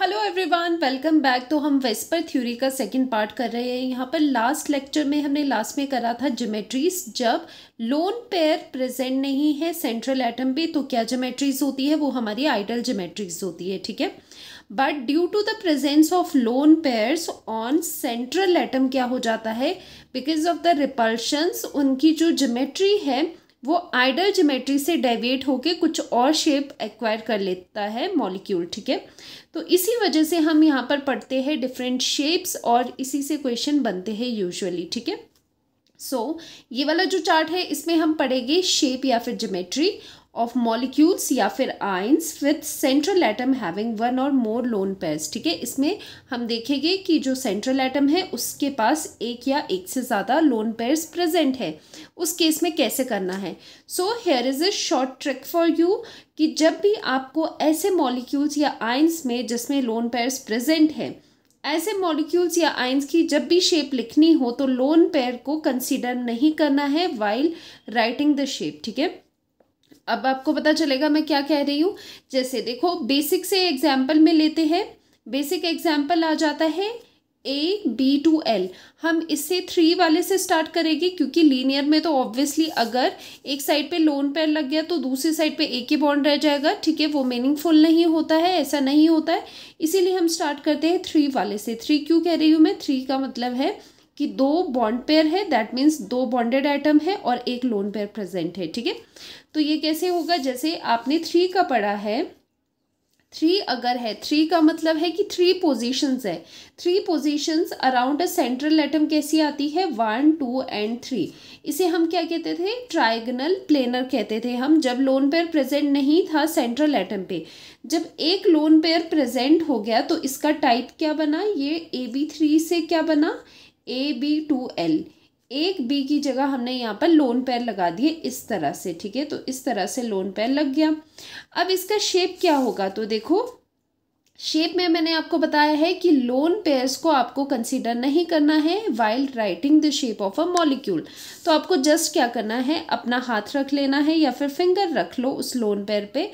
Hello everyone welcome back तो हम VSEPR theory का सेकंड पार्ट कर रहे हैं यहाँ पर लास्ट लेक्चर में हमने लास्ट में करा था ज्योमेट्रीज जब लोन पेयर प्रेजेंट नहीं है सेंट्रल एटम पे तो क्या ज्योमेट्रीज होती है वो हमारी आइडल ज्योमेट्रीज होती है ठीक है but due to the presence of lone pairs on central atom क्या हो जाता है बिकॉज ऑफ द रिपल्शंस उनकी जो ज्योमेट्री है वो आइडल जोमेट्री से डेविएट होके कुछ और शेप एक्वायर कर लेता है मॉलिक्यूल ठीक है तो इसी वजह से हम यहाँ पर पढ़ते हैं डिफरेंट शेप्स और इसी से क्वेश्चन बनते हैं यूजुअली ठीक है सो so, ये वाला जो चार्ट है इसमें हम पढ़ेंगे शेप या फिर जोमेट्री ऑफ मॉलिक्यूल्स या फिर ions with central atom having one or more lone pairs ठीक है इसमें हम देखेंगे कि जो सेंट्रल एटम है उसके पास एक या एक से ज़्यादा लोन पेयर्स प्रेजेंट है उस केस में कैसे करना है so here is a short trick for you कि जब भी आपको ऐसे मॉलिक्यूल्स या आइंस में जिसमें लोन पेयर्स प्रेजेंट है ऐसे मॉलिक्यूल्स या आइंस की जब भी शेप लिखनी हो तो लोन पेयर को कंसीडर नहीं करना है वाइल राइटिंग द शेप ठीक है अब आपको पता चलेगा मैं क्या कह रही हूँ जैसे देखो बेसिक से एग्जाम्पल में लेते हैं बेसिक एग्जाम्पल आ जाता है ए बी टू एल हम इससे थ्री वाले से स्टार्ट करेंगे क्योंकि लीनियर में तो ऑब्वियसली अगर एक साइड पे लोन पेयर लग गया तो दूसरी साइड पे एक ही बॉन्ड रह जाएगा ठीक है वो मीनिंगफुल नहीं होता है ऐसा नहीं होता है इसीलिए हम स्टार्ट करते हैं थ्री वाले से थ्री क्यों कह रही हूँ मैं थ्री का मतलब है कि दो बॉन्ड पेयर है दैट मीन्स दो बॉन्डेड आइटम है और एक लोन पेयर प्रेजेंट है ठीक है तो ये कैसे होगा जैसे आपने थ्री का पढ़ा है थ्री अगर है थ्री का मतलब है कि थ्री पोजीशंस है three positions around a central atom कैसी आती है वन टू एंड थ्री इसे हम क्या कहते थे ट्राइगनल प्लेनर कहते थे हम जब लोन पेयर प्रेजेंट नहीं था सेंट्रल एटम पे जब एक लोन पेयर प्रेजेंट हो गया तो इसका टाइप क्या बना ये ए बी थ्री से क्या बना ए बी टू एल एक बी की जगह हमने यहाँ पर लोन पैर लगा दिए इस तरह से ठीक है तो इस तरह से लोन पैर लग गया अब इसका शेप क्या होगा तो देखो शेप में मैंने आपको बताया है कि लोन पेयर्स को आपको कंसीडर नहीं करना है while writing the shape of a molecule तो आपको जस्ट क्या करना है अपना हाथ रख लेना है या फिर फिंगर रख लो उस लोन पेयर पे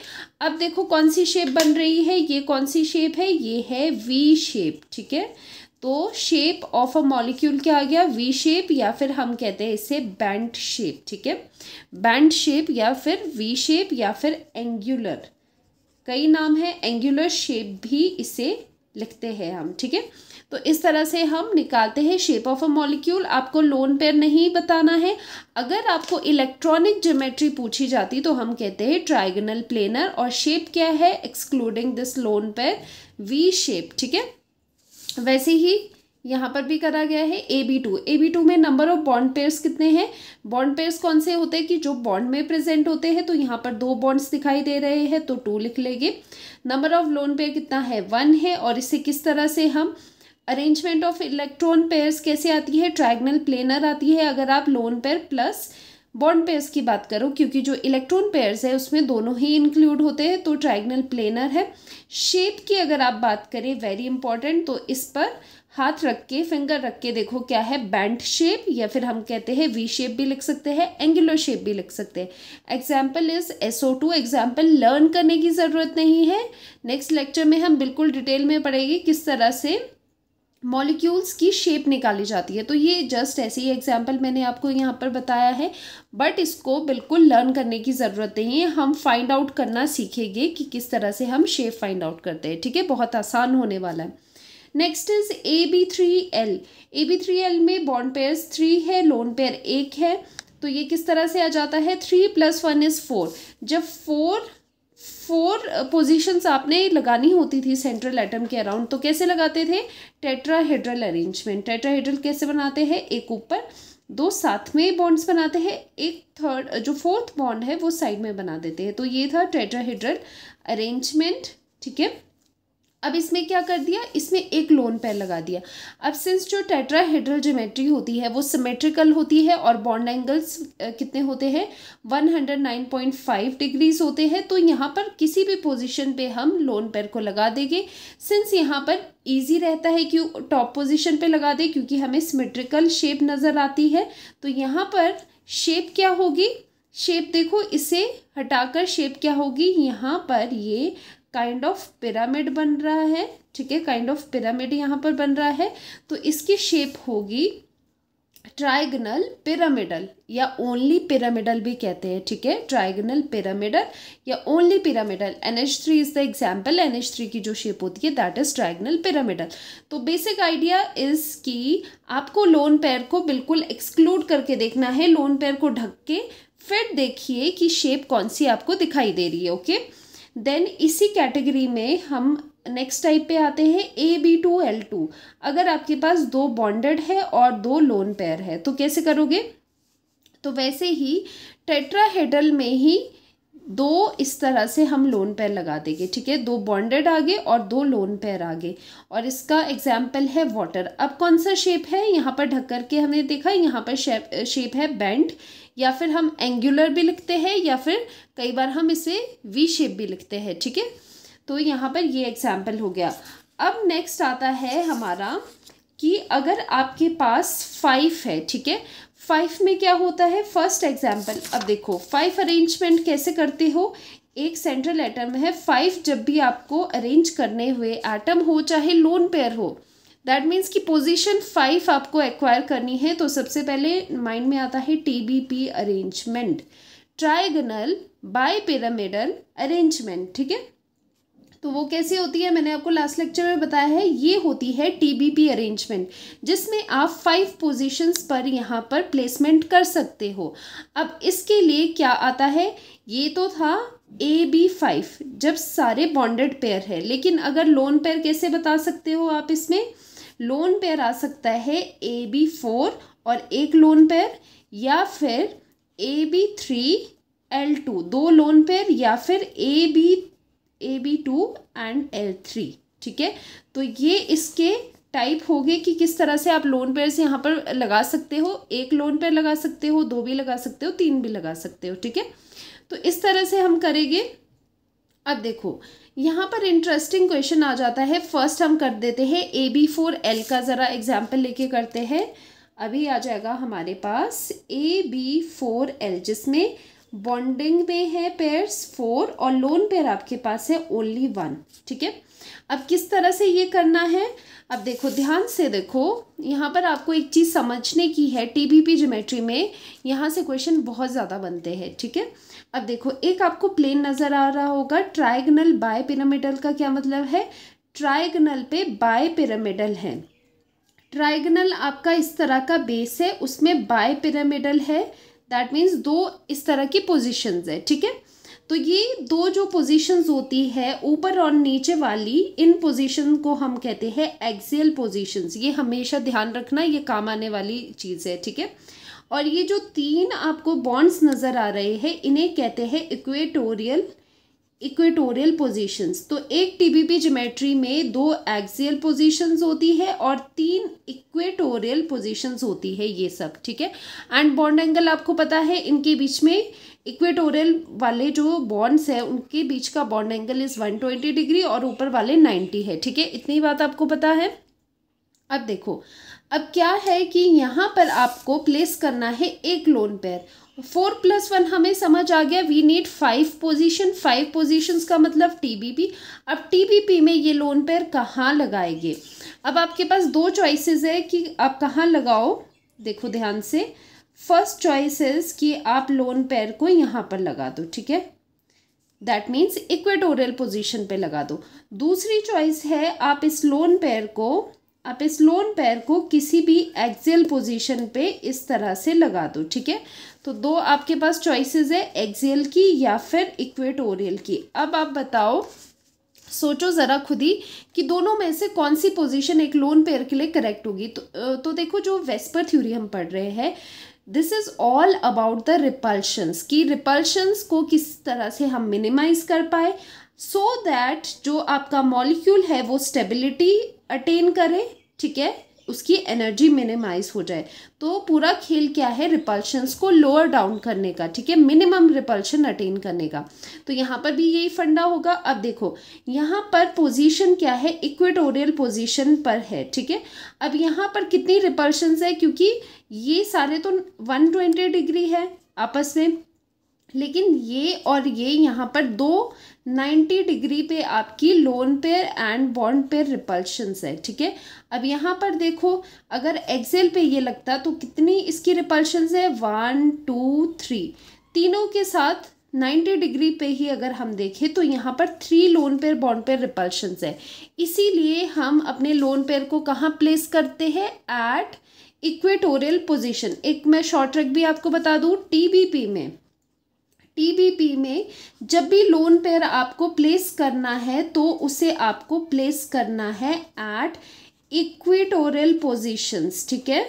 अब देखो कौन सी शेप बन रही है ये कौन सी शेप है ये है वी शेप ठीक है तो शेप ऑफ अ मॉलिक्यूल क्या आ गया वी शेप या फिर हम कहते हैं इसे बैंड शेप ठीक है बैंड शेप या फिर वी शेप या फिर एंगुलर कई नाम है एंगुलर शेप भी इसे लिखते हैं हम ठीक है तो इस तरह से हम निकालते हैं शेप ऑफ अ मॉलिक्यूल आपको लोन पेयर नहीं बताना है अगर आपको इलेक्ट्रॉनिक ज्योमेट्री पूछी जाती तो हम कहते हैं ट्राइगनल प्लेनर और शेप क्या है excluding this lone pair V shape ठीक है वैसे ही यहाँ पर भी करा गया है A B two A B two में नंबर ऑफ बॉन्ड पेयर्स कितने हैं बॉन्ड पेयर्स कौन से होते हैं कि जो बॉन्ड में प्रेजेंट होते हैं तो यहाँ पर दो बॉन्ड्स दिखाई दे रहे हैं तो टू लिख लेंगे नंबर ऑफ लोन पेयर कितना है वन है और इसे किस तरह से हम अरेंजमेंट ऑफ इलेक्ट्रॉन पेयर्स कैसे आती है ट्राइगनल प्लेनर आती है अगर आप lone pair plus bond pairs की बात करो क्योंकि जो इलेक्ट्रॉन पेयर्स है उसमें दोनों ही इंक्लूड होते हैं तो ट्राइगनल प्लेनर है शेप की अगर आप बात करें वेरी इंपॉर्टेंट तो इस पर हाथ रख के फिंगर रख के देखो क्या है बैंड शेप या फिर हम कहते हैं वी शेप भी लिख सकते हैं एंगुलर शेप भी लिख सकते हैं example is S O two example learn करने की ज़रूरत नहीं है नेक्स्ट लेक्चर में हम बिल्कुल डिटेल में पढ़ेंगे किस तरह से मॉलिक्यूल्स की शेप निकाली जाती है तो ये जस्ट ऐसे ही एग्जाम्पल मैंने आपको यहाँ पर बताया है बट इसको बिल्कुल लर्न करने की ज़रूरत नहीं है हम फाइंड आउट करना सीखेंगे कि किस तरह से हम शेप फाइंड आउट करते हैं ठीक है बहुत आसान होने वाला है next is A B three L A B three L में बॉन्ड पेयर थ्री है लोन पेयर एक है तो ये किस तरह से आ जाता है three plus one is four जब फोर फोर पोजीशंस आपने लगानी होती थी सेंट्रल एटम के अराउंड तो कैसे लगाते थे टेट्राहेड्रल अरेंजमेंट टेट्राहेड्रल कैसे बनाते हैं एक ऊपर दो साथ में बॉन्ड्स बनाते हैं एक थर्ड जो फोर्थ बॉन्ड है वो साइड में बना देते हैं तो ये था टेट्राहेड्रल अरेंजमेंट ठीक है अब इसमें क्या कर दिया इसमें एक लोन पैर लगा दिया अब सिंस जो टेट्राहेड्रल ज्योमेट्री होती है वो सिमेट्रिकल होती है और बॉन्ड एंगल्स कितने होते हैं 109.5 डिग्रीज होते हैं तो यहाँ पर किसी भी पोजीशन पे हम लोन पैर को लगा देंगे सिंस यहाँ पर ईजी रहता है कि टॉप पोजिशन पर लगा दें क्योंकि हमें सिमेट्रिकल शेप नज़र आती है तो यहाँ पर शेप क्या होगी शेप देखो इसे हटाकर शेप क्या होगी यहाँ पर ये काइंड ऑफ पिरामिड बन रहा है ठीक है काइंड ऑफ पिरामिड यहाँ पर बन रहा है तो इसकी शेप होगी ट्राइगनल पिरामिडल या ओनली पिरामिडल भी कहते हैं ठीक है ट्राइगनल पिरामिडल या only pyramidal N H three is the example N H three की जो शेप होती है दैट इज ट्राइगनल पिरामिडल तो बेसिक आइडिया इज कि आपको लोन पैर को बिल्कुल एक्सक्लूड करके देखना है लोन पैर को ढक के फिर देखिए कि शेप कौन सी आपको दिखाई दे रही है ओके okay? देन इसी कैटेगरी में हम नेक्स्ट टाइप पे आते हैं A B two L two अगर आपके पास दो बॉन्डेड है और दो लोन पेयर है तो कैसे करोगे तो वैसे ही टेट्राहेडल में ही दो इस तरह से हम लोन पेयर लगा देंगे ठीक है दो बॉन्डेड आगे और दो लोन पेयर आगे और इसका एग्जाम्पल है वाटर अब कौन सा शेप है यहाँ पर ढक करके हमने देखा यहाँ पर शेप शेप है बैंड या फिर हम एंगुलर भी लिखते हैं या फिर कई बार हम इसे वी शेप भी लिखते हैं ठीक है तो यहाँ पर ये एग्जाम्पल हो गया अब नेक्स्ट आता है हमारा कि अगर आपके पास फाइव है ठीक है फाइव में क्या होता है फर्स्ट एग्जाम्पल अब देखो फाइव अरेंजमेंट कैसे करते हो एक सेंट्रल एटम है फाइव जब भी आपको अरेंज करने हुए एटम हो चाहे लोन पेयर हो दैट मीन्स कि पोजीशन फाइव आपको एक्वायर करनी है तो सबसे पहले माइंड में आता है TBP arrangement trigonal bipyramidal arrangement ठीक है तो वो कैसी होती है मैंने आपको लास्ट लेक्चर में बताया है ये होती है टीबीपी अरेंजमेंट जिसमें आप फाइव पोजीशंस पर यहाँ पर प्लेसमेंट कर सकते हो अब इसके लिए क्या आता है ये तो था ए बी फाइव जब सारे बॉन्डेड पेयर है लेकिन अगर लोन पेयर कैसे बता सकते हो आप इसमें लोन पेयर आ सकता है ए बी फोर और एक लोन पेयर या फिर A B three L two दो लोन पेयर या फिर A B A B two and L three ठीक है तो ये इसके टाइप गए कि किस तरह से आप लोन पेयर से यहाँ पर लगा सकते हो एक लोन पेयर लगा सकते हो दो भी लगा सकते हो तीन भी लगा सकते हो ठीक है तो इस तरह से हम करेंगे अब देखो यहाँ पर इंटरेस्टिंग क्वेश्चन आ जाता है फर्स्ट हम कर देते हैं ए बी फोर एल का ज़रा एग्जाम्पल लेके करते हैं अभी आ जाएगा हमारे पास ए बी फोर एल जिसमें बॉन्डिंग में है पेयर्स फोर और लोन पेयर आपके पास है ओनली वन ठीक है अब किस तरह से ये करना है अब देखो ध्यान से देखो यहाँ पर आपको एक चीज़ समझने की है टीबीपी ज्योमेट्री में यहाँ से क्वेश्चन बहुत ज़्यादा बनते हैं ठीक है ठीके? अब देखो एक आपको प्लेन नज़र आ रहा होगा ट्राइगनल बाय पिरामिडल का क्या मतलब है ट्राइगनल पे बाय पिरामिडल है ट्राइगनल आपका इस तरह का बेस है उसमें बाय पिरामिडल है दैट मीन्स दो इस तरह की पोजिशंस है ठीक है तो ये दो जो पोजीशंस होती है ऊपर और नीचे वाली इन पोजीशन को हम कहते हैं एक्सियल पोजीशंस ये हमेशा ध्यान रखना ये काम आने वाली चीज़ है ठीक है और ये जो तीन आपको बॉन्ड्स नज़र आ रहे हैं इन्हें कहते हैं इक्वेटोरियल इक्वेटोरियल पोजीशंस तो एक टीबीपी ज्योमेट्री में दो एक्सियल पोजीशंस होती है और तीन इक्वेटोरियल पोजीशंस होती है ये सब ठीक है एंड बॉन्ड एंगल आपको पता है इनके बीच में इक्वेटोरियल वाले जो बॉन्ड्स हैं उनके बीच का bond angle is one twenty degree और ऊपर वाले नाइन्टी है ठीक है इतनी बात आपको पता है अब देखो अब क्या है कि यहाँ पर आपको प्लेस करना है एक lone pair four plus one हमें समझ आ गया we need five position five positions का मतलब टीबीपी अब टीबीपी में ये लोन पेयर कहाँ लगाएंगे अब आपके पास दो चॉइसेस है कि आप कहाँ लगाओ देखो ध्यान से फर्स्ट चॉइसेस कि आप लोन पेयर को यहाँ पर लगा दो ठीक है दैट मीन्स इक्वेटोरियल पोजीशन पे लगा दो दूसरी चॉइस है आप इस लोन पेयर को आप इस लोन पैर को किसी भी एक्जेल पोजीशन पे इस तरह से लगा दो ठीक है तो दो आपके पास चॉइसेस है एक्जेल की या फिर इक्वेटोरियल की अब आप बताओ सोचो ज़रा खुद ही कि दोनों में से कौन सी पोजीशन एक लोन पेयर के लिए करेक्ट होगी तो तो देखो जो वेस्पर थ्योरी हम पढ़ रहे हैं this is all about the repulsions कि रिपल्शंस को किस तरह से हम मिनिमाइज कर पाए सो so दैट जो आपका मॉलिक्यूल है वो स्टेबिलिटी अटेन करें ठीक है उसकी एनर्जी मिनिमाइज हो जाए तो पूरा खेल क्या है रिपल्शंस को लोअर डाउन करने का ठीक है मिनिमम रिपल्शन अटेन करने का तो यहाँ पर भी यही फंडा होगा अब देखो यहाँ पर पोजीशन क्या है इक्वेटोरियल पोजीशन पर है ठीक है अब यहाँ पर कितनी रिपल्शंस है क्योंकि ये सारे तो 120 डिग्री है आपस में लेकिन ये और ये यहाँ पर दो 90 डिग्री पे आपकी lone pair and bond pair repulsions है ठीक है अब यहाँ पर देखो अगर एक्सेल पे ये लगता तो कितनी इसकी रिपल्शंस है वन टू थ्री तीनों के साथ 90 डिग्री पे ही अगर हम देखें तो यहाँ पर three lone pair bond pair repulsions है इसीलिए हम अपने लोन पेयर को कहाँ प्लेस करते हैं एट इक्वेटोरियल पोजिशन एक मैं शॉर्ट ट्रैक भी आपको बता दूँ टी में टीबीपी में जब भी लोन पेयर आपको प्लेस करना है तो उसे आपको प्लेस करना है एट इक्विटोरियल पोजीशंस ठीक है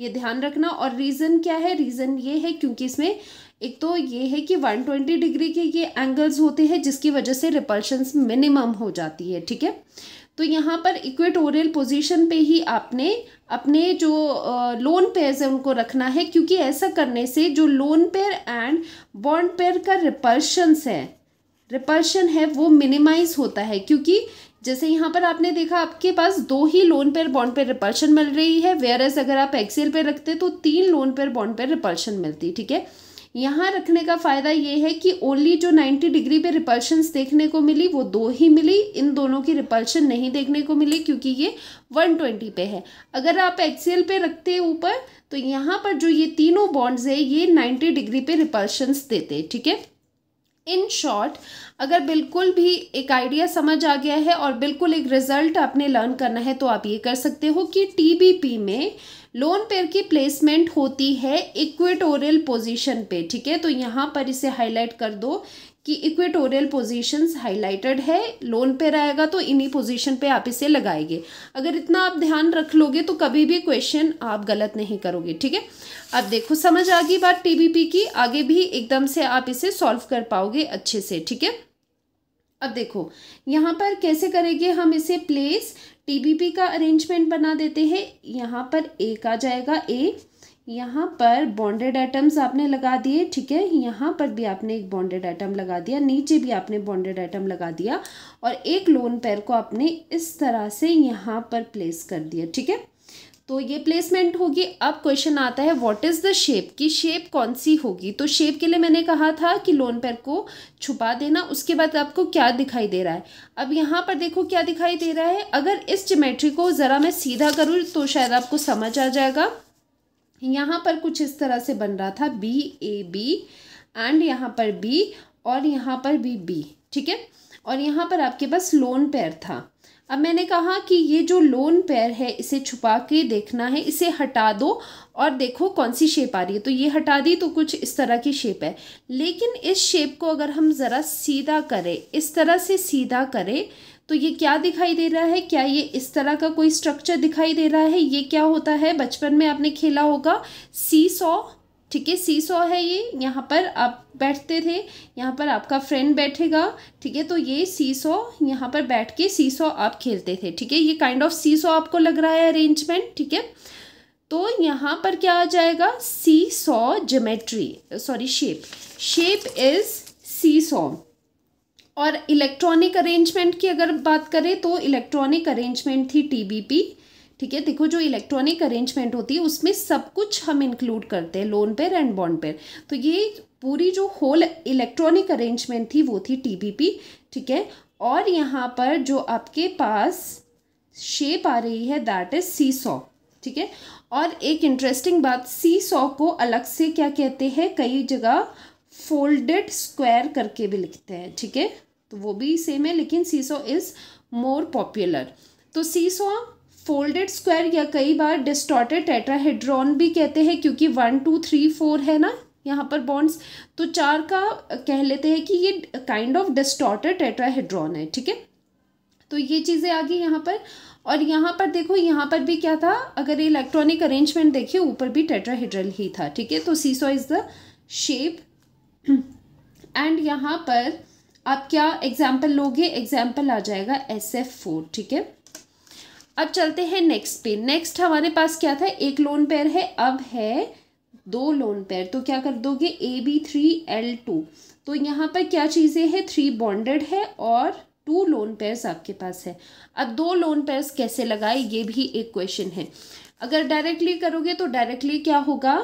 ये ध्यान रखना और रीज़न क्या है रीज़न ये है क्योंकि इसमें एक तो ये है कि 120 डिग्री के ये एंगल्स होते हैं जिसकी वजह से रिपल्शंस मिनिमम हो जाती है ठीक है तो यहाँ पर इक्वेटोरियल पोजीशन पे ही आपने अपने जो लोन पेयर्स हैं उनको रखना है क्योंकि ऐसा करने से जो lone pair and bond pair का रिपल्शंस है रिपल्शन है वो मिनिमाइज होता है क्योंकि जैसे यहाँ पर आपने देखा आपके पास दो ही lone pair bond pair repulsion मिल रही है वेयर एज अगर आप एक्सेल पे रखते तो तीन lone pair bond pair repulsion मिलती ठीक है यहाँ रखने का फ़ायदा ये है कि ओनली जो 90 डिग्री पे रिपल्शंस देखने को मिली वो दो ही मिली इन दोनों की रिपल्शन नहीं देखने को मिली क्योंकि ये 120 पे है अगर आप एक्सेल पे रखते ऊपर तो यहाँ पर जो ये तीनों बॉन्ड्स है ये 90 डिग्री पे रिपल्शंस देते ठीक है इन शॉर्ट अगर बिल्कुल भी एक आइडिया समझ आ गया है और बिल्कुल एक रिजल्ट आपने लर्न करना है तो आप ये कर सकते हो कि टीबीपी में लोन पेयर की प्लेसमेंट होती है इक्वेटोरियल पोजीशन पे ठीक है तो यहाँ पर इसे हाईलाइट कर दो कि इक्वेटोरियल पोजीशंस हाईलाइटेड है लोन पे रहेगा तो इन्हीं पोजीशन पे आप इसे लगाएंगे अगर इतना आप ध्यान रख लोगे तो कभी भी क्वेश्चन आप गलत नहीं करोगे ठीक है अब देखो समझ आ गई बात टीबीपी की आगे भी एकदम से आप इसे सॉल्व कर पाओगे अच्छे से ठीक है अब देखो यहाँ पर कैसे करेंगे हम इसे प्लेस टीबीपी का अरेंजमेंट बना देते हैं यहाँ पर एक आ जाएगा ए यहाँ पर बॉन्डेड एटम्स आपने लगा दिए ठीक है यहाँ पर भी आपने एक बॉन्डेड एटम लगा दिया नीचे भी आपने बॉन्डेड एटम लगा दिया और एक लोन पैर को आपने इस तरह से यहाँ पर प्लेस कर दिया ठीक है तो ये प्लेसमेंट होगी अब क्वेश्चन आता है व्हाट इज़ द शेप की शेप कौन सी होगी तो शेप के लिए मैंने कहा था कि लोन पैर को छुपा देना उसके बाद आपको क्या दिखाई दे रहा है अब यहाँ पर देखो क्या दिखाई दे रहा है अगर इस जोमेट्री को ज़रा मैं सीधा करूँ तो शायद आपको समझ आ जाएगा यहाँ पर कुछ इस तरह से बन रहा था बी ए बी एंड यहाँ पर बी और यहाँ पर भी बी ठीक है और यहाँ पर आपके पास लोन पैर था अब मैंने कहा कि ये जो लोन पैर है इसे छुपा के देखना है इसे हटा दो और देखो कौन सी शेप आ रही है तो ये हटा दी तो कुछ इस तरह की शेप है लेकिन इस शेप को अगर हम ज़रा सीधा करें इस तरह से सीधा करें तो ये क्या दिखाई दे रहा है क्या ये इस तरह का कोई स्ट्रक्चर दिखाई दे रहा है ये क्या होता है बचपन में आपने खेला होगा सी सॉ ठीक है सी सॉ है ये यहाँ पर आप बैठते थे यहाँ पर आपका फ्रेंड बैठेगा ठीक है तो ये सी सॉ यहाँ पर बैठ के सी सॉ आप खेलते थे ठीक है ये काइंड ऑफ सी सॉ आपको लग रहा है अरेंजमेंट ठीक है तो यहाँ पर क्या आ जाएगा seesaw geometry sorry shape shape is seesaw और इलेक्ट्रॉनिक अरेंजमेंट की अगर बात करें तो इलेक्ट्रॉनिक अरेंजमेंट थी टीबीपी ठीक है देखो जो इलेक्ट्रॉनिक अरेंजमेंट होती है उसमें सब कुछ हम इंक्लूड करते हैं lone pair and bond pair तो ये पूरी जो होल इलेक्ट्रॉनिक अरेंजमेंट थी वो थी टीबीपी ठीक है और यहाँ पर जो आपके पास शेप आ रही है दैट इज सी सॉ ठीक है और एक इंटरेस्टिंग बात सी सॉ को अलग से क्या कहते हैं कई जगह फोल्डेड स्क्वायर करके भी लिखते हैं ठीक है तो वो भी सेम है लेकिन सीसो इज़ मोर पॉपुलर तो सीसो फोल्डेड स्क्वायर या कई बार डिस्टॉर्टेड टेट्राहेड्रॉन भी कहते हैं क्योंकि वन टू थ्री फोर है ना यहाँ पर बॉन्ड्स तो चार का कह लेते हैं कि ये काइंड ऑफ डिस्टॉर्टेड टेट्राहेड्रॉन है ठीक है तो ये चीज़ें आ गई यहाँ पर और यहाँ पर देखो यहाँ पर भी क्या था अगर इलेक्ट्रॉनिक अरेंजमेंट देखिए ऊपर भी टेट्राहेड्रल ही था ठीक है तो seesaw is the shape and यहाँ पर आप क्या एग्जाम्पल लोगे एग्जाम्पल आ जाएगा एस एफ फोर ठीक है अब चलते हैं नेक्स्ट पे नेक्स्ट हमारे पास क्या था एक लोन पेयर है अब है दो लोन पेयर तो क्या कर दोगे A B three L two तो यहाँ पर क्या चीज़ें हैं थ्री बॉन्डेड है और टू लोन पेयर्स आपके पास है अब दो लोन पेयर्स कैसे लगाए ये भी एक क्वेश्चन है अगर डायरेक्टली करोगे तो डायरेक्टली क्या होगा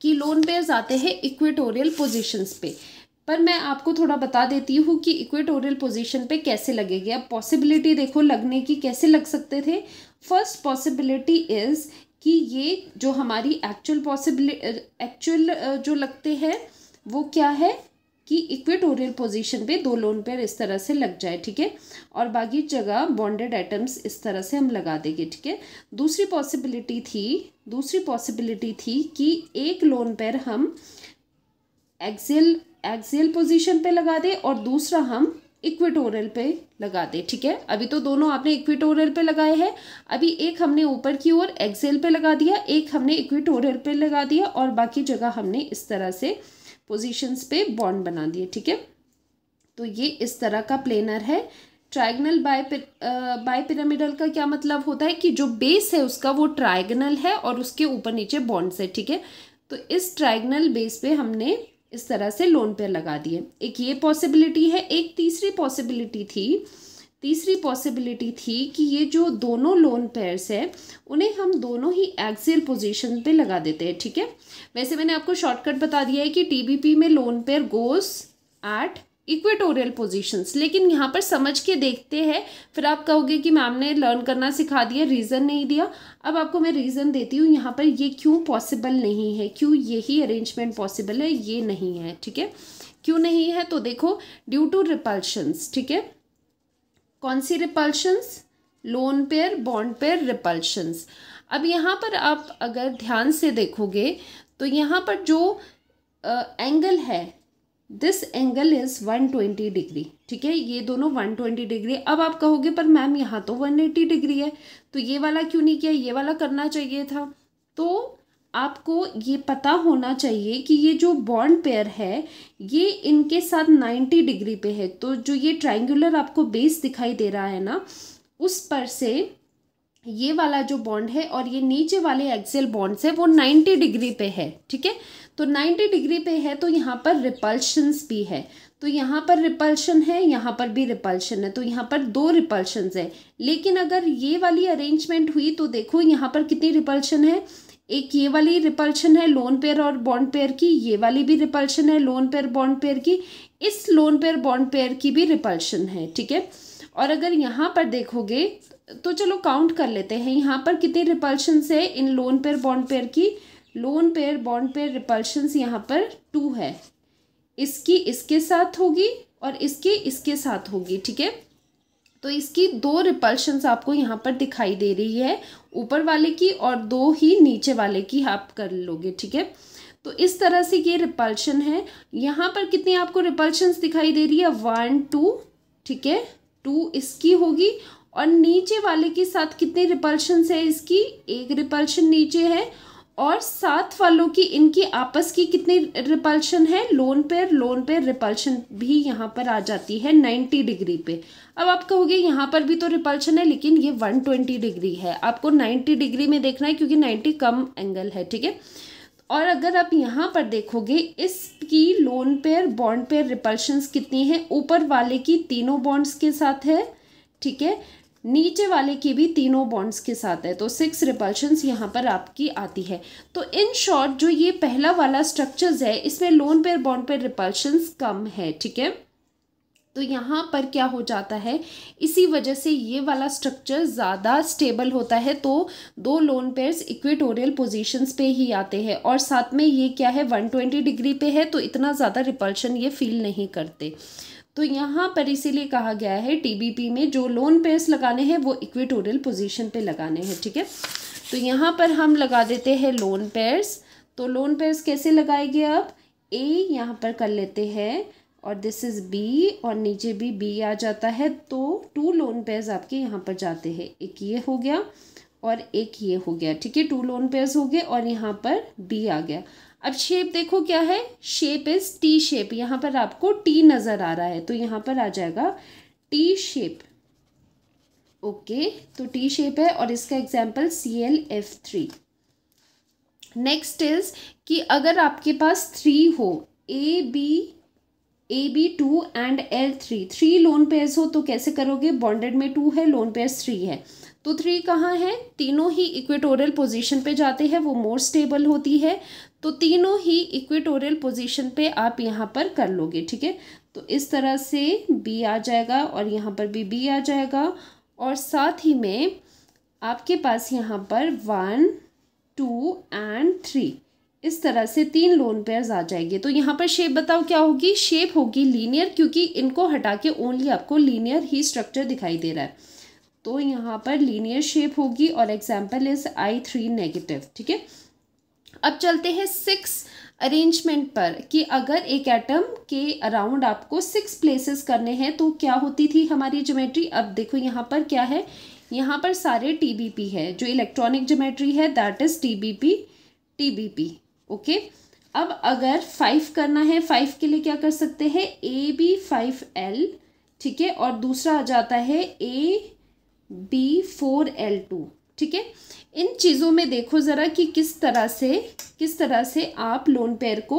कि लोन पेयर्स आते हैं इक्वेटोरियल पोजिशंस पे पर मैं आपको थोड़ा बता देती हूँ कि इक्वेटोरियल पोजीशन पे कैसे लगेगी अब पॉसिबिलिटी देखो लगने की कैसे लग सकते थे फर्स्ट पॉसिबिलिटी इज़ कि ये जो हमारी एक्चुअल पॉसिबिल एक्चुअल जो लगते हैं वो क्या है कि इक्वेटोरियल पोजीशन पे दो लोन पेयर इस तरह से लग जाए ठीक है और बाकी जगह बॉन्डेड एटम्स इस तरह से हम लगा देंगे ठीक है दूसरी पॉसिबिलिटी थी दूसरी पॉसिबिलिटी थी कि एक लोन पेयर हम एक्सेल एक्सियल पोजीशन पे लगा दे और दूसरा हम इक्वेटोरियल पे लगा दे ठीक है अभी तो दोनों आपने इक्वेटोरियल पे लगाए हैं अभी एक हमने ऊपर की ओर एक्सेल पे लगा दिया एक हमने इक्वेटोरियल पे लगा दिया और बाकी जगह हमने इस तरह से पोजीशंस पे बॉन्ड बना दिए ठीक है तो ये इस तरह का प्लेनर है ट्राइगनल बाय बाय पिरामिडल का क्या मतलब होता है कि जो बेस है उसका वो ट्राइगनल है और उसके ऊपर नीचे बॉन्ड्स है ठीक है तो इस ट्राइगनल बेस पे हमने इस तरह से लोन पे लगा दिए एक ये पॉसिबिलिटी है एक तीसरी पॉसिबिलिटी थी तीसरी पॉसिबिलिटी थी कि ये जो दोनों लोन पेयर्स है उन्हें हम दोनों ही एक्सेल पोजीशन पे लगा देते हैं ठीक है वैसे मैंने आपको शॉर्टकट बता दिया है कि टीबीपी में lone pair goes at equatorial positions लेकिन यहाँ पर समझ के देखते हैं फिर आप कहोगे कि मैम ने लर्न करना सिखा दिया रीज़न नहीं दिया अब आपको मैं रीज़न देती हूँ यहाँ पर ये क्यों पॉसिबल नहीं है क्यों यही अरेंजमेंट पॉसिबल है ये नहीं है ठीक है क्यों नहीं है तो देखो ड्यू टू रिपल्शंस ठीक है कौन सी repulsions lone pair bond pair repulsions अब यहाँ पर आप अगर ध्यान से देखोगे तो यहाँ पर जो एंगल है this angle is one twenty degree ठीक है ये दोनों वन ट्वेंटी डिग्री अब आप कहोगे पर मैम यहाँ तो वन एटी डिग्री है तो ये वाला क्यों नहीं किया ये वाला करना चाहिए था तो आपको ये पता होना चाहिए कि ये जो बॉन्ड पेयर है ये इनके साथ नाइन्टी डिग्री पे है तो जो ये ट्राइंगुलर आपको बेस दिखाई दे रहा है ना उस पर से ये वाला जो बॉन्ड है और ये नीचे वाले एक्सेल बॉन्ड्स है वो नाइन्टी डिग्री पे है ठीक है तो 90 डिग्री पे है तो यहाँ पर रिपल्शंस भी है तो यहाँ पर रिपल्शन है यहाँ पर भी रिपल्शन है तो यहाँ पर दो रिपल्शंस है लेकिन अगर ये वाली अरेंजमेंट हुई तो देखो यहाँ पर कितनी रिपल्शन है एक ये वाली रिपल्शन है लोन पेयर और बॉन्ड पेयर की ये वाली भी रिपल्शन है लोन पेयर बॉन्ड पेयर की इस लोन पेयर बॉन्ड पेयर की भी रिपल्शन है ठीक है और अगर यहाँ पर देखोगे तो चलो काउंट कर लेते हैं यहाँ पर कितनी रिपल्शन है इन लोन पेयर बॉन्ड पेयर की lone pair bond pair repulsion यहाँ पर टू है इसकी इसके साथ होगी और इसकी इसके साथ होगी ठीक है तो इसकी दो रिपल्शंस आपको यहाँ पर दिखाई दे रही है ऊपर वाले की और दो ही नीचे वाले की आप कर लोगे ठीक है तो इस तरह से ये रिपल्शन है यहाँ पर कितनी आपको रिपल्शंस दिखाई दे रही है वन टू ठीक है टू इसकी होगी और नीचे वाले के साथ कितनी रिपल्शंस है इसकी एक रिपल्शन नीचे है और सात वालों की इनकी आपस की कितनी रिपल्शन है lone pair lone pair repulsion भी यहाँ पर आ जाती है 90 डिग्री पे अब आप कहोगे यहाँ पर भी तो रिपल्शन है लेकिन ये 120 डिग्री है आपको 90 डिग्री में देखना है क्योंकि 90 कम एंगल है ठीक है और अगर आप यहाँ पर देखोगे इसकी lone pair bond pair repulsions कितनी है ऊपर वाले की तीनों बॉन्ड्स के साथ है ठीक है नीचे वाले की भी तीनों बॉन्ड्स के साथ है तो सिक्स रिपल्शंस यहाँ पर आपकी आती है तो इन शॉर्ट जो ये पहला वाला स्ट्रक्चर्स है इसमें lone pair bond pair repulsions कम है ठीक है तो यहाँ पर क्या हो जाता है इसी वजह से ये वाला स्ट्रक्चर ज़्यादा स्टेबल होता है तो दो लोन पेयर्स इक्वेटोरियल पोजीशंस पे ही आते हैं और साथ में ये क्या है 120 डिग्री पे है तो इतना ज़्यादा रिपल्शन ये फील नहीं करते तो यहाँ पर इसीलिए कहा गया है टीबीपी में जो लोन पेयर्स लगाने हैं वो इक्विटोरियल पोजीशन पे लगाने हैं ठीक है तो यहाँ पर हम लगा देते हैं लोन पेयर्स तो लोन पेयर्स कैसे लगाएंगे अब ए यहाँ पर कर लेते हैं और दिस इज़ बी और नीचे भी बी आ जाता है तो टू लोन पेयर्स आपके यहाँ पर जाते हैं एक ये हो गया और एक ये हो गया ठीक है टू लोन पेयर्स हो गए और यहाँ पर बी आ गया अब शेप देखो क्या है शेप इज टी शेप यहां पर आपको टी नज़र आ रहा है तो यहां पर आ जाएगा टी शेप ओके तो टी शेप है और इसका example C L F three next is कि अगर आपके पास थ्री हो A B A B two and L three three lone pairs हो तो कैसे करोगे बॉन्डेड में टू है लोन पेयर्स थ्री है तो थ्री कहाँ है तीनों ही इक्वेटोरियल पोजीशन पे जाते हैं वो मोर स्टेबल होती है तो तीनों ही इक्वेटोरियल पोजीशन पे आप यहाँ पर कर लोगे ठीक है तो इस तरह से बी आ जाएगा और यहाँ पर भी बी आ जाएगा और साथ ही में आपके पास यहाँ पर वन टू एंड थ्री इस तरह से तीन लोन पेयर्स आ जाएंगे तो यहाँ पर शेप बताओ क्या होगी शेप होगी लीनियर क्योंकि इनको हटा के ओनली आपको लीनियर ही स्ट्रक्चर दिखाई दे रहा है तो यहाँ पर लीनियर शेप होगी और example is I three negative ठीक है अब चलते हैं सिक्स अरेंजमेंट पर कि अगर एक एटम के अराउंड आपको सिक्स प्लेसेस करने हैं तो क्या होती थी हमारी ज्योमेट्री अब देखो यहाँ पर क्या है यहाँ पर सारे टीबीपी है जो इलेक्ट्रॉनिक ज्योमेट्री है that is TBP TBP okay अब अगर फाइव करना है फाइव के लिए क्या कर सकते हैं ए बी फाइव एल ठीक है और दूसरा आ जाता है A B four L two ठीक है इन चीज़ों में देखो ज़रा कि किस तरह से किस तरह से आप लोन पेयर को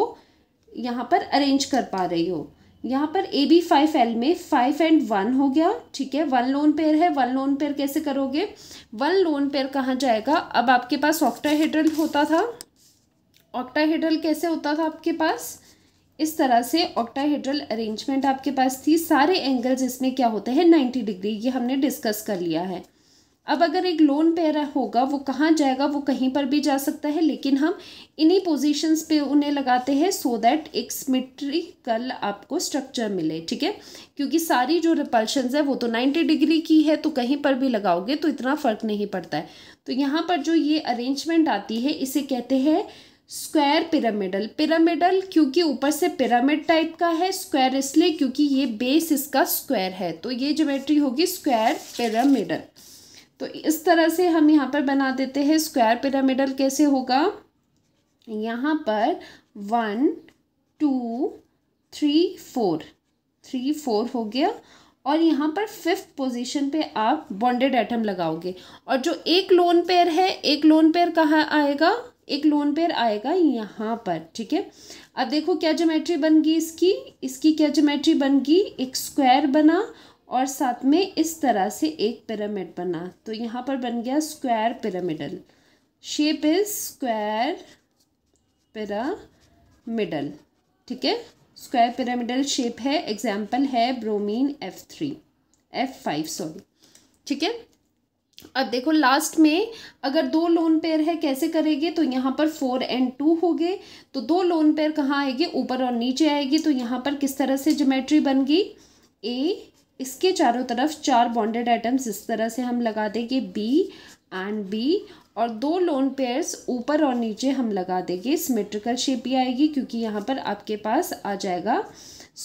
यहाँ पर अरेंज कर पा रही हो यहाँ पर ए बी फाइव एल में फाइव एंड वन हो गया ठीक है वन लोन पेयर है वन लोन पेयर कैसे करोगे वन लोन पेयर कहाँ जाएगा अब आपके पास ऑक्टाहीड्रल होता था ऑक्टाहीड्रल कैसे होता था आपके पास इस तरह से ऑक्टाहीड्रल अरेंजमेंट आपके पास थी सारे एंगल्स इसमें क्या होते हैं नाइन्टी डिग्री ये हमने डिस्कस कर लिया है अब अगर एक लोन पेयर होगा वो कहाँ जाएगा वो कहीं पर भी जा सकता है लेकिन हम इन्हीं पोजीशंस पे उन्हें लगाते हैं सो दैट एक सिमेट्रिकल आपको स्ट्रक्चर मिले ठीक है क्योंकि सारी जो रिपल्शन है वो तो नाइन्टी डिग्री की है तो कहीं पर भी लगाओगे तो इतना फ़र्क नहीं पड़ता है तो यहाँ पर जो ये अरेंजमेंट आती है इसे कहते हैं स्क्वायर पिरामिडल पिरामिडल क्योंकि ऊपर से पिरामिड टाइप का है स्क्वायर इसलिए क्योंकि ये बेस इसका स्क्वायर है तो ये ज्योमेट्री होगी स्क्वायर पिरामिडल तो इस तरह से हम यहाँ पर बना देते हैं स्क्वायर पिरामिडल कैसे होगा यहाँ पर one two three four three four हो गया और यहाँ पर फिफ्थ पोजीशन पे आप बॉन्डेड एटम लगाओगे और जो एक लोन पेयर है एक लोन पेयर कहाँ आएगा एक लोन पेयर आएगा यहाँ पर ठीक है अब देखो क्या ज्योमेट्री बन गई इसकी इसकी क्या ज्योमेट्री बन गई एक स्क्वायर बना और साथ में इस तरह से एक पिरामिड बना तो यहाँ पर बन गया square pyramidal shape is square pyramidal ठीक है स्क्वायर पिरामिडल शेप है एग्जाम्पल है bromine F three F five sorry ठीक है अब देखो लास्ट में अगर दो लोन पेयर है कैसे करेंगे तो यहाँ पर फोर एंड टू हो गए तो दो लोन पेयर कहाँ आएगी ऊपर और नीचे आएगी तो यहाँ पर किस तरह से जोमेट्री बन गई ए इसके चारों तरफ चार बॉन्डेड आइटम्स इस तरह से हम लगा देंगे बी एंड बी और दो लोन पेयर्स ऊपर और नीचे हम लगा देंगे सिमेट्रिकल शेप भी आएगी क्योंकि यहाँ पर आपके पास आ जाएगा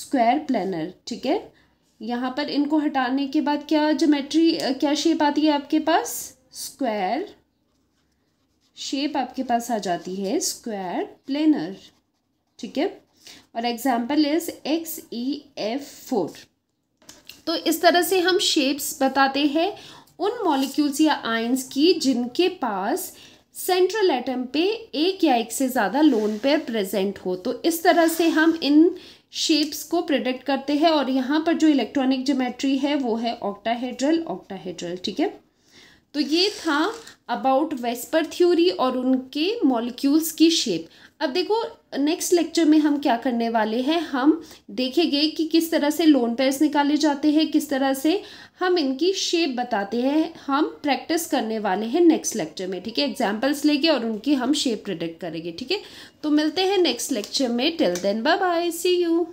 स्क्वायर प्लानर ठीक है यहाँ पर इनको हटाने के बाद क्या ज्योमेट्री क्या शेप आती है आपके पास स्क्वायर शेप आपके पास आ जाती है स्क्वायर प्लेनर ठीक है और example is X E F four तो इस तरह से हम शेप्स बताते हैं उन मॉलिक्यूल्स या आयंस की जिनके पास सेंट्रल एटम पे एक या एक से ज़्यादा लोन पेयर प्रेजेंट हो तो इस तरह से हम इन शेप्स को प्रिडिक्ट करते हैं और यहाँ पर जो इलेक्ट्रॉनिक जोमेट्री है वो है ऑक्टाहेड्रल ऑक्टाहेड्रल ठीक है तो ये था अबाउट वेस्पर थ्योरी और उनके मॉलिक्यूल्स की शेप अब देखो नेक्स्ट लेक्चर में हम क्या करने वाले हैं हम देखेंगे कि किस तरह से लोन पेयर्स निकाले जाते हैं किस तरह से हम इनकी शेप बताते हैं हम प्रैक्टिस करने वाले हैं नेक्स्ट लेक्चर में ठीक है एग्जाम्पल्स लेके और उनकी हम शेप प्रिडिक्ट करेंगे ठीक है तो मिलते हैं नेक्स्ट लेक्चर में till then bye bye see you